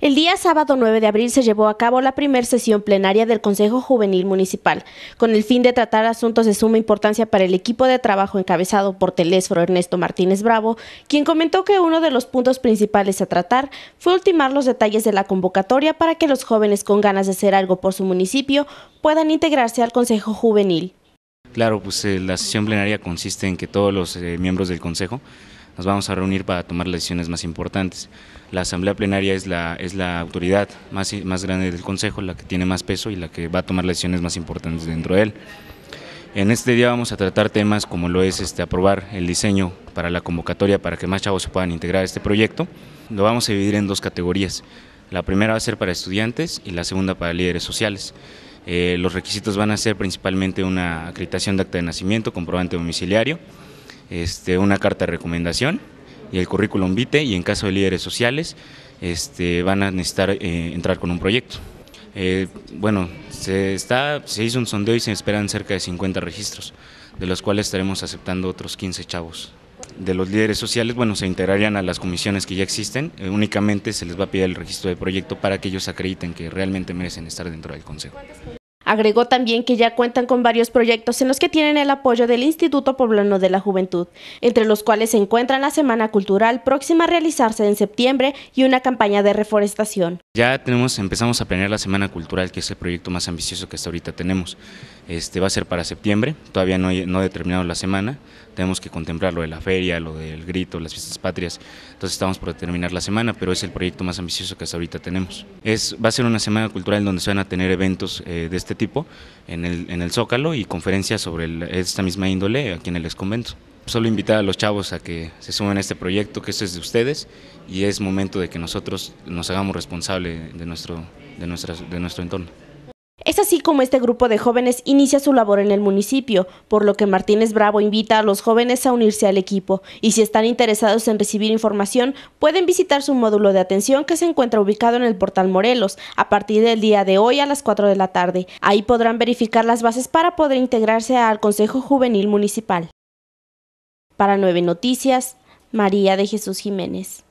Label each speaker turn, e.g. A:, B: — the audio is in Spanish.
A: El día sábado 9 de abril se llevó a cabo la primera sesión plenaria del Consejo Juvenil Municipal, con el fin de tratar asuntos de suma importancia para el equipo de trabajo encabezado por Telésforo Ernesto Martínez Bravo, quien comentó que uno de los puntos principales a tratar fue ultimar los detalles de la convocatoria para que los jóvenes con ganas de hacer algo por su municipio puedan integrarse al Consejo Juvenil.
B: Claro, pues eh, la sesión plenaria consiste en que todos los eh, miembros del Consejo nos vamos a reunir para tomar las decisiones más importantes. La asamblea plenaria es la, es la autoridad más, más grande del Consejo, la que tiene más peso y la que va a tomar las decisiones más importantes dentro de él. En este día vamos a tratar temas como lo es este, aprobar el diseño para la convocatoria para que más chavos se puedan integrar a este proyecto. Lo vamos a dividir en dos categorías. La primera va a ser para estudiantes y la segunda para líderes sociales. Eh, los requisitos van a ser principalmente una acreditación de acta de nacimiento, comprobante domiciliario, este, una carta de recomendación y el currículum vitae y en caso de líderes sociales este, van a necesitar eh, entrar con un proyecto. Eh, bueno, se, está, se hizo un sondeo y se esperan cerca de 50 registros, de los cuales estaremos aceptando otros 15 chavos. De los líderes sociales, bueno, se integrarían a las comisiones que ya existen, eh, únicamente se les va a pedir el registro de proyecto para que ellos acrediten que realmente merecen estar dentro del consejo.
A: Agregó también que ya cuentan con varios proyectos en los que tienen el apoyo del Instituto Poblano de la Juventud, entre los cuales se encuentran la Semana Cultural próxima a realizarse en septiembre y una campaña de reforestación.
B: Ya tenemos, empezamos a planear la Semana Cultural, que es el proyecto más ambicioso que hasta ahorita tenemos. Este va a ser para septiembre, todavía no, no he determinado la semana, tenemos que contemplar lo de la feria, lo del grito, las fiestas patrias, entonces estamos por determinar la semana, pero es el proyecto más ambicioso que hasta ahorita tenemos. Es, va a ser una Semana Cultural donde se van a tener eventos eh, de este este tipo en el, en el Zócalo y conferencias sobre esta misma índole aquí en el Exconvento. Solo invitar a los chavos a que se sumen a este proyecto, que esto es de ustedes y es momento de que nosotros nos hagamos responsables de nuestro, de nuestras, de nuestro entorno.
A: Es así como este grupo de jóvenes inicia su labor en el municipio, por lo que Martínez Bravo invita a los jóvenes a unirse al equipo y si están interesados en recibir información pueden visitar su módulo de atención que se encuentra ubicado en el portal Morelos a partir del día de hoy a las 4 de la tarde. Ahí podrán verificar las bases para poder integrarse al Consejo Juvenil Municipal. Para Nueve
B: Noticias, María de Jesús Jiménez.